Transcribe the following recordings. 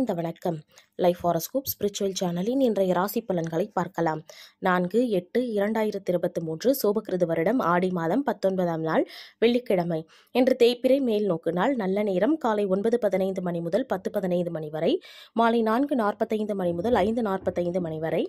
ஆனந்த வணக்கம் life horoscope spiritual சேனலின் இன்றைய ராசி பலன்களை பார்க்கலாம் நான்கு எட்டு இரண்டாயிரத்தி இருபத்தி மூன்று சோபகிருது வருடம் ஆடி மாதம் பத்தொன்பதாம் நாள் வெள்ளிக்கிழமை இன்று தேய்பிரை மேல் நோக்கு நாள் நல்ல நேரம் காலை ஒன்பது பதினைந்து மணி முதல் பத்து பதினைந்து மணி வரை மாலை நான்கு நாற்பத்தைந்து மணி முதல் ஐந்து நாற்பத்தைந்து மணி வரை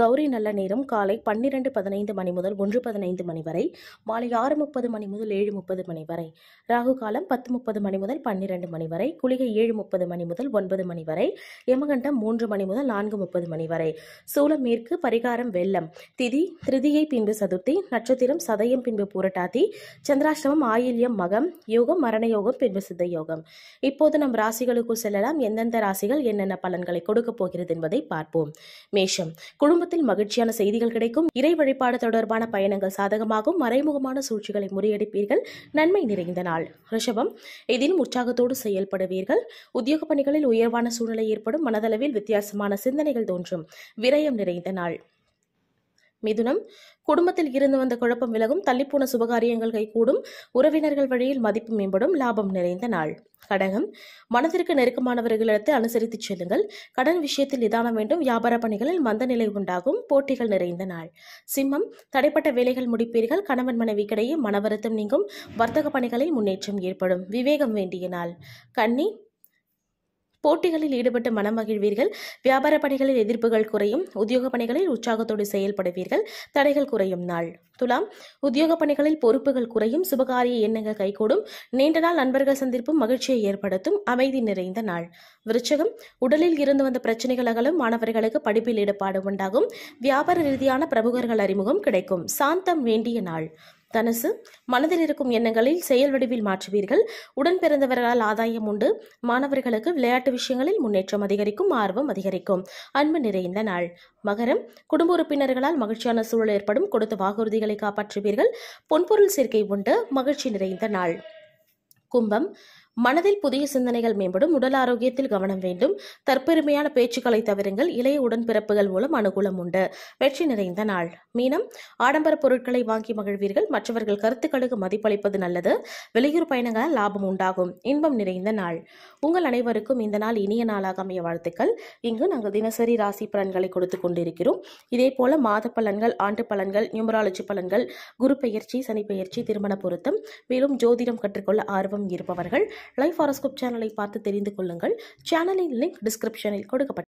கௌரி நல்ல நேரம் காலை பன்னிரண்டு பதினைந்து மணி முதல் ஒன்று பதினைந்து மணி வரை மாலை ஆறு முப்பது மணி முதல் ஏழு முப்பது மணி வரை ராகு காலம் பத்து முப்பது மணி முதல் பன்னிரண்டு மணி வரை குளிகை ஏழு முப்பது மணி முதல் ஒன்பது மணி வரை யமகண்டம் மூன்று மணி முதல் நான்கு முப்பது மணி வரை சூலம் மேற்கு பரிகாரம் வெள்ளம் திதி திருதியை பின்பு சதுர்த்தி நட்சத்திரம் சதயம் பின்பு பூரட்டாதி சந்திராஷ்டமம் ஆயில்யம் மகம் யோகம் மரண யோகம் பின்பு சித்த யோகம் இப்போது நம் ராசிகளுக்குள் செல்லலாம் எந்தெந்த ராசிகள் என்னென்ன பலன்களை கொடுக்க போகிறது என்பதை பார்ப்போம் மேஷம் குடும்பத்தில் மகிழ்ச்சியான செய்திகள் கிடைக்கும் இறை வழிபாடு தொடர்பான பயணங்கள் சாதகமாகும் மறைமுகமான சூழ்ச்சிகளை முறியடிப்பீர்கள் நன்மை நிறைந்த நாள் ரிஷபம் இதில் உற்சாகத்தோடு செயல்படுவீர்கள் உத்தியோக பணிகளில் உயர்வான சூழ்நிலை ஏற்படும் மனதளவில் வாழ்வில் வித்தியாசமான சிந்தனைகள் தோன்றும் விரயம் நிறைந்த நாள் மிதுனம் குடும்பத்தில் இருந்து வந்த குழப்பம் விலகும் தள்ளிப்போன சுபகாரியங்கள் கைகூடும் உறவினர்கள் வழியில் மதிப்பு மேம்படும் லாபம் நிறைந்த நாள் கடகம் மனதிற்கு நெருக்கமானவர்களிடத்தை அனுசரித்து செல்லுங்கள் கடன் விஷயத்தில் நிதானம் வேண்டும் வியாபார பணிகளில் மந்த நிலை உண்டாகும் போட்டிகள் நிறைந்த நாள் சிம்மம் தடைப்பட்ட வேலைகள் முடிப்பீர்கள் கணவன் மனைவிக்கிடையே மனவருத்தம் நீங்கும் வர்த்தக பணிகளில் முன்னேற்றம் ஏற்படும் விவேகம் வேண்டிய நாள் கன்னி போட்டிகளில் ஈடுபட்டு மனம் மகிழ்வீர்கள் வியாபார பணிகளில் எதிர்ப்புகள் குறையும் உத்தியோக பணிகளில் உற்சாகத்தோடு செயல்படுவீர்கள் தடைகள் குறையும் நாள் துலாம் உத்தியோக பணிகளில் பொறுப்புகள் குறையும் சுபகாரிய எண்ணங்கள் கைகூடும் நீண்ட நாள் நண்பர்கள் சந்திப்பும் மகிழ்ச்சியை ஏற்படுத்தும் அமைதி நிறைந்த நாள் விருச்சகம் உடலில் இருந்து வந்த பிரச்சனைகள் அகலும் மாணவர்களுக்கு படிப்பில் ஈடுபாடு உண்டாகும் வியாபார ரீதியான பிரமுகர்கள் அறிமுகம் கிடைக்கும் சாந்தம் வேண்டிய நாள் தனுசு மனதில் இருக்கும் எண்ணங்களில் செயல் வடிவில் மாற்றுவீர்கள் உடன் பிறந்தவர்களால் ஆதாயம் உண்டு மாணவர்களுக்கு விளையாட்டு விஷயங்களில் முன்னேற்றம் அதிகரிக்கும் ஆர்வம் அதிகரிக்கும் அன்பு நிறைந்த நாள் மகரம் குடும்ப உறுப்பினர்களால் மகிழ்ச்சியான சூழல் ஏற்படும் கொடுத்த வாக்குறுதிகளை காப்பாற்றுவீர்கள் பொன்பொருள் சேர்க்கை உண்டு மகிழ்ச்சி நிறைந்த நாள் கும்பம் மனதில் புதிய சிந்தனைகள் மேம்படும் உடல் ஆரோக்கியத்தில் கவனம் வேண்டும் தற்பெருமையான பேச்சுக்களை தவிருங்கள் இளைய உடன்பிறப்புகள் மூலம் அனுகூலம் உண்டு வெற்றி நிறைந்த நாள் மீனம் ஆடம்பர பொருட்களை வாங்கி மகிழ்வீர்கள் மற்றவர்கள் கருத்துக்களுக்கு மதிப்பளிப்பது நல்லது வெளியூர் பயணங்களால் லாபம் உண்டாகும் இன்பம் நிறைந்த நாள் உங்கள் அனைவருக்கும் இந்த நாள் இனிய நாளாக அமைய வாழ்த்துக்கள் இங்கு நாங்கள் தினசரி ராசி பலன்களை கொடுத்து கொண்டிருக்கிறோம் இதே போல மாத பலன்கள் ஆண்டு பலன்கள் நியூமராலஜி பலன்கள் குரு பெயர்ச்சி சனி பெயர்ச்சி திருமண பொருத்தம் மேலும் ஜோதிடம் கற்றுக்கொள்ள ஆர்வம் இருப்பவர்கள் லைஃப் ஹாரோஸ்கோப் சேனலை பார்த்து தெரிந்து கொள்ளுங்கள் சேனலின் லிங்க் டிஸ்கிரிப்ஷனில் கொடுக்கப்பட்ட